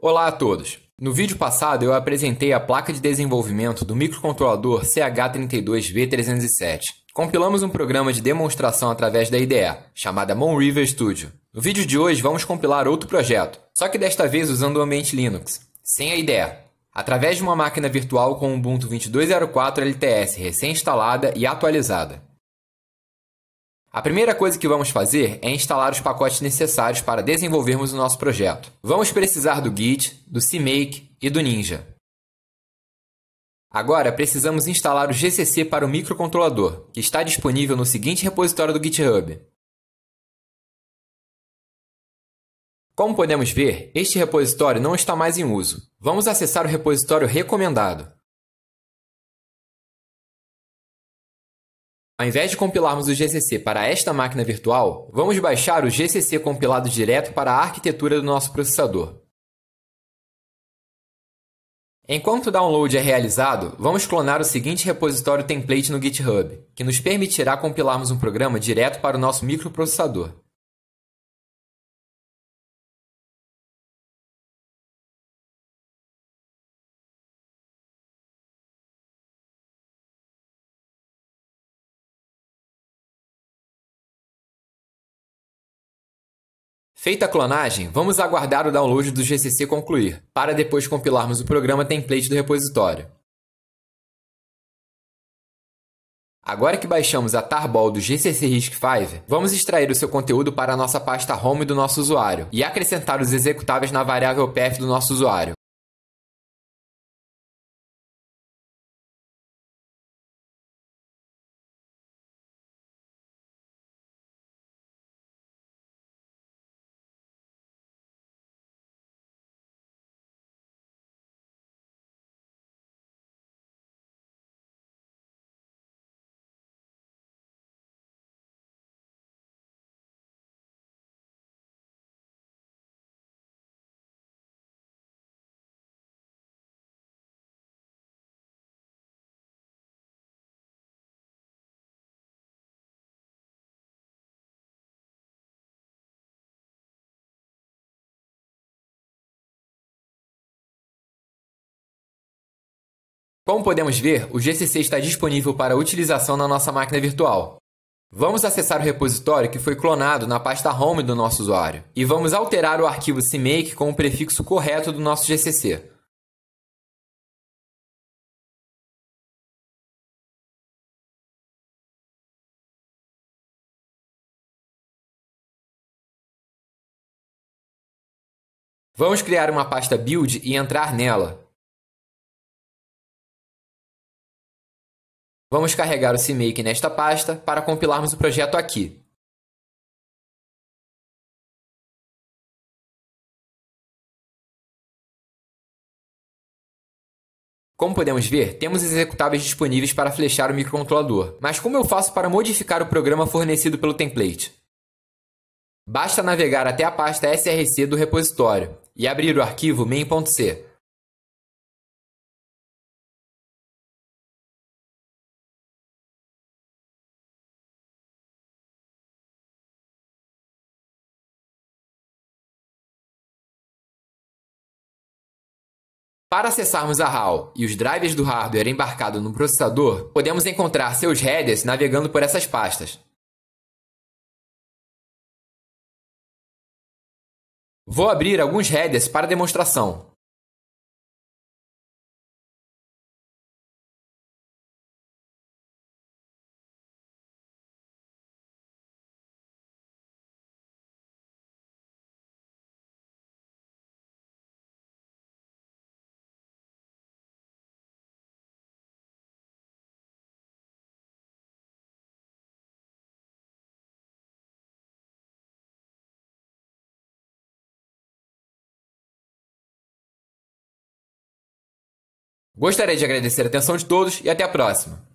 Olá a todos! No vídeo passado eu apresentei a placa de desenvolvimento do microcontrolador CH32V307. Compilamos um programa de demonstração através da IDE, chamada Monriver Studio. No vídeo de hoje vamos compilar outro projeto, só que desta vez usando o ambiente Linux, sem a IDE. Através de uma máquina virtual com Ubuntu 22.04 LTS recém-instalada e atualizada. A primeira coisa que vamos fazer é instalar os pacotes necessários para desenvolvermos o nosso projeto. Vamos precisar do Git, do CMake e do Ninja. Agora precisamos instalar o GCC para o microcontrolador, que está disponível no seguinte repositório do GitHub. Como podemos ver, este repositório não está mais em uso. Vamos acessar o repositório recomendado. Ao invés de compilarmos o GCC para esta máquina virtual, vamos baixar o GCC compilado direto para a arquitetura do nosso processador. Enquanto o download é realizado, vamos clonar o seguinte repositório template no GitHub, que nos permitirá compilarmos um programa direto para o nosso microprocessador. Feita a clonagem, vamos aguardar o download do GCC concluir, para depois compilarmos o programa template do repositório. Agora que baixamos a tarball do GCC RISC V, vamos extrair o seu conteúdo para a nossa pasta home do nosso usuário e acrescentar os executáveis na variável path do nosso usuário. Como podemos ver, o GCC está disponível para utilização na nossa máquina virtual. Vamos acessar o repositório que foi clonado na pasta home do nosso usuário e vamos alterar o arquivo CMake com o prefixo correto do nosso GCC. Vamos criar uma pasta build e entrar nela. Vamos carregar o CMake nesta pasta para compilarmos o projeto aqui. Como podemos ver, temos executáveis disponíveis para flechar o microcontrolador, mas como eu faço para modificar o programa fornecido pelo template? Basta navegar até a pasta src do repositório e abrir o arquivo main.c, Para acessarmos a HAL e os drivers do hardware embarcado no processador, podemos encontrar seus headers navegando por essas pastas. Vou abrir alguns headers para demonstração. Gostaria de agradecer a atenção de todos e até a próxima!